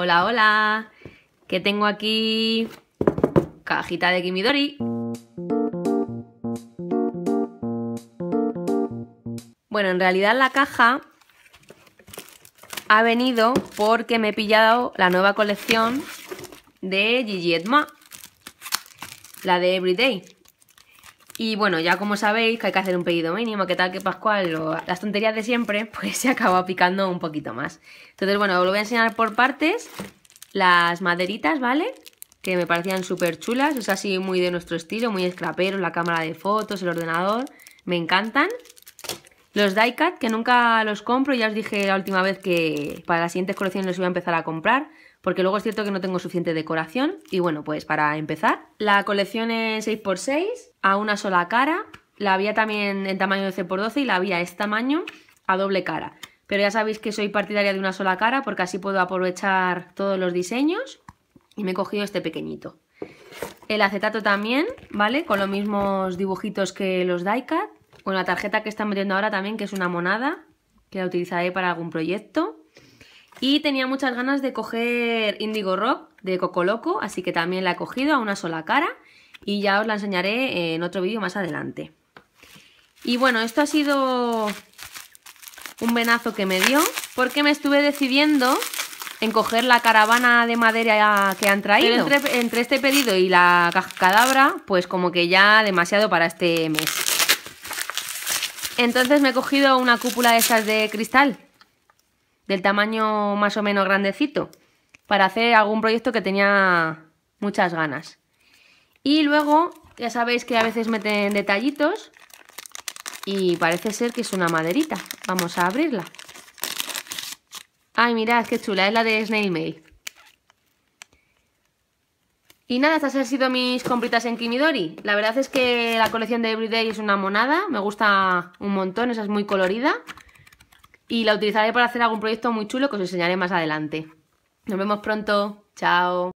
Hola, hola. Que tengo aquí cajita de Kimidori. Bueno, en realidad la caja ha venido porque me he pillado la nueva colección de Gigi Edma, la de Everyday. Y bueno, ya como sabéis que hay que hacer un pedido mínimo, que tal, que Pascual, o las tonterías de siempre, pues se acaba picando un poquito más. Entonces, bueno, os lo voy a enseñar por partes, las maderitas, ¿vale? Que me parecían súper chulas, es así muy de nuestro estilo, muy escrapero, la cámara de fotos, el ordenador, me encantan. Los diecat, que nunca los compro, ya os dije la última vez que para las siguientes colecciones los iba a empezar a comprar, porque luego es cierto que no tengo suficiente decoración. Y bueno, pues para empezar, la colección es 6x6, a una sola cara. La había también en tamaño 12x12 y la había este tamaño a doble cara. Pero ya sabéis que soy partidaria de una sola cara porque así puedo aprovechar todos los diseños. Y me he cogido este pequeñito. El acetato también, ¿vale? Con los mismos dibujitos que los diecat. Con la tarjeta que están metiendo ahora también, que es una monada, que la utilizaré para algún proyecto. Y tenía muchas ganas de coger Indigo Rock de Coco Loco, así que también la he cogido a una sola cara y ya os la enseñaré en otro vídeo más adelante. Y bueno, esto ha sido un venazo que me dio porque me estuve decidiendo en coger la caravana de madera que han traído. entre, este pedido y la cadabra, pues como que ya demasiado para este mes. Entonces me he cogido una cúpula de estas de cristal, del tamaño más o menos grandecito, para hacer algún proyecto que tenía muchas ganas. Y luego, ya sabéis que a veces meten detallitos y parece ser que es una maderita. Vamos a abrirla. Ay, mirad, qué chula, es la de Snail Mail. Y nada, estas han sido mis compritas en Kimidori. La verdad es que la colección de Everyday es una monada, me gusta un montón, esa es muy colorida. Y la utilizaré para hacer algún proyecto muy chulo que os enseñaré más adelante. Nos vemos pronto, chao.